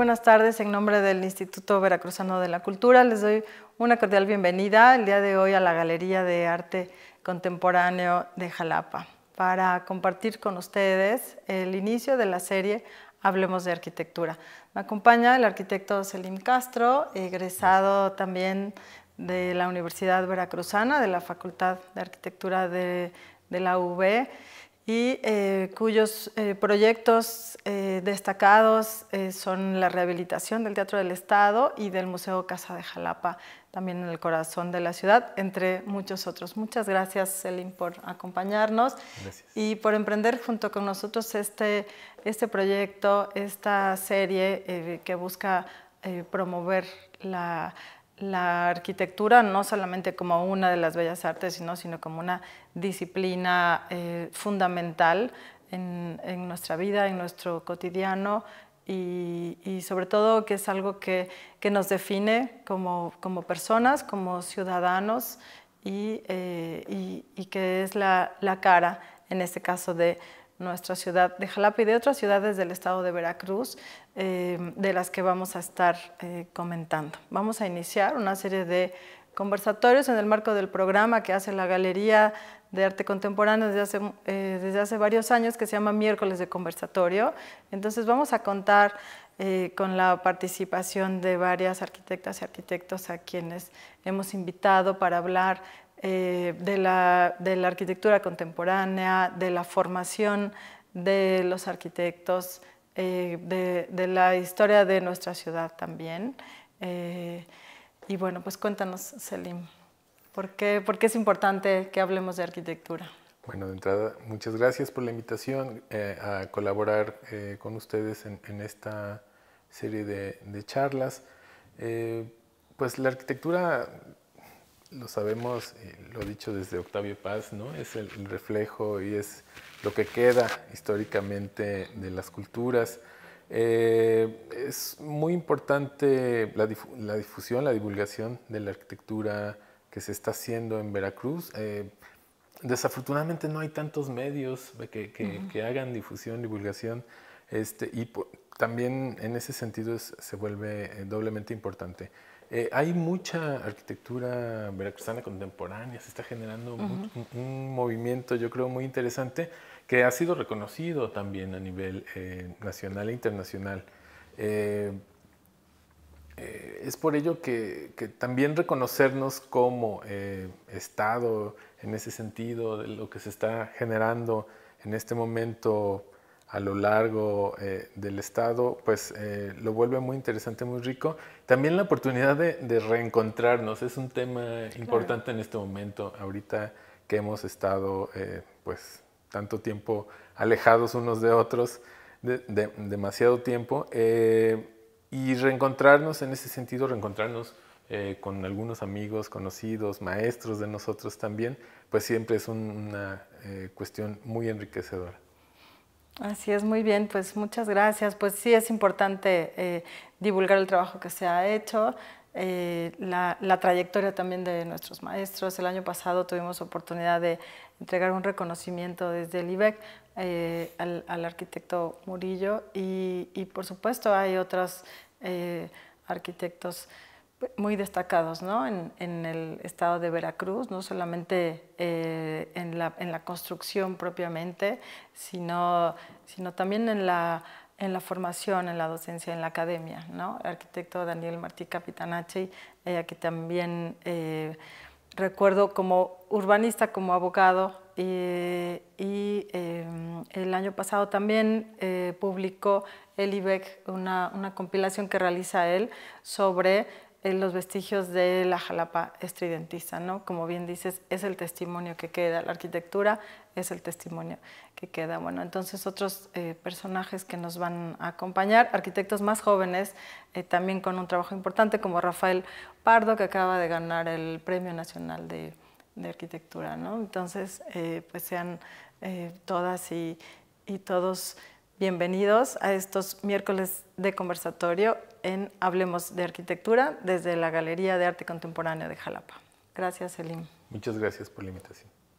buenas tardes. En nombre del Instituto Veracruzano de la Cultura les doy una cordial bienvenida el día de hoy a la Galería de Arte Contemporáneo de Jalapa para compartir con ustedes el inicio de la serie Hablemos de Arquitectura. Me acompaña el arquitecto Selim Castro, egresado también de la Universidad Veracruzana, de la Facultad de Arquitectura de, de la UV y eh, cuyos eh, proyectos eh, destacados son la rehabilitación del Teatro del Estado y del Museo Casa de Jalapa, también en el corazón de la ciudad, entre muchos otros. Muchas gracias, Celine, por acompañarnos y por emprender junto con nosotros este, este proyecto, esta serie que busca promover la la arquitectura no solamente como una de las bellas artes, sino, sino como una disciplina eh, fundamental en, nuestra vida, en nuestro cotidiano y, sobre todo que es algo que, nos define como, personas, como ciudadanos eh, y, que es la, la cara, en este caso, de, nuestra ciudad de Jalapa y de otras ciudades del estado de Veracruz, eh, de las que vamos a estar eh, comentando. Vamos a iniciar una serie de conversatorios en el marco del programa que hace la Galería de Arte Contemporáneo desde hace, eh, desde hace varios años, que se llama Miércoles de Conversatorio. Entonces vamos a contar con la participación de varias arquitectas y arquitectos a quienes hemos invitado para hablar eh, de, la, de la arquitectura contemporánea, de la formación de los arquitectos, eh, de, la historia de nuestra ciudad también. Eh, y bueno, pues cuéntanos, Selim, ¿por qué, ¿por es importante que hablemos de arquitectura? Bueno, de entrada, muchas gracias por la invitación a colaborar con ustedes en, esta serie de, de charlas. pues la arquitectura lo sabemos, lo dicho desde Octavio Paz, Es el reflejo y es lo que queda históricamente de las culturas. Eh, es muy importante la, difusión, la divulgación de la arquitectura que se está haciendo en Veracruz. Eh, desafortunadamente no hay tantos medios que, que, hagan difusión, divulgación, este, y también en ese sentido se vuelve eh, doblemente importante. Eh, hay mucha arquitectura veracruzana contemporánea, se está generando un, movimiento, yo creo, muy interesante que ha sido reconocido también a nivel eh, nacional e internacional. Eh, es por ello que, que, también reconocernos como Estado en ese sentido, de lo que se está generando en este momento a lo largo eh, del estado, pues eh, lo vuelve muy interesante, muy rico. También la oportunidad de, reencontrarnos es un tema importante en este momento, ahorita que hemos estado eh, pues tanto tiempo alejados unos de otros, de, demasiado tiempo, y reencontrarnos en ese sentido, reencontrarnos con algunos amigos, conocidos, maestros de nosotros también, pues siempre es una cuestión muy enriquecedora. Así es, muy bien, pues muchas gracias. Pues sí, es importante eh, divulgar el trabajo que se ha hecho, eh, la, trayectoria también de nuestros maestros. El año pasado tuvimos oportunidad de entregar un reconocimiento desde el IBEC eh, al, al, arquitecto Murillo y, y, por supuesto hay otros arquitectos muy destacados en, el estado de Veracruz, no solamente eh, en, la, construcción propiamente, sino, sino también en la, en la formación, en la docencia, en la academia. El arquitecto Daniel Martí Capitanache, eh, a que también eh, recuerdo como urbanista, como abogado, y, el año pasado también publicó el IBEC una, una compilación que realiza él sobre los vestigios de la Jalapa estridentista, ¿no? Como bien dices, es el testimonio que queda, la arquitectura es el testimonio que queda. Bueno, entonces otros eh, personajes que nos van a acompañar, arquitectos más jóvenes, eh, también con un trabajo importante, como Rafael Pardo, que acaba de ganar el Premio Nacional de, Arquitectura, ¿no? Entonces, eh, pues sean todas y, y todos Bienvenidos a estos miércoles de conversatorio en Hablemos de Arquitectura desde la Galería de Arte Contemporáneo de Jalapa. Gracias, Elim. Muchas gracias por la invitación.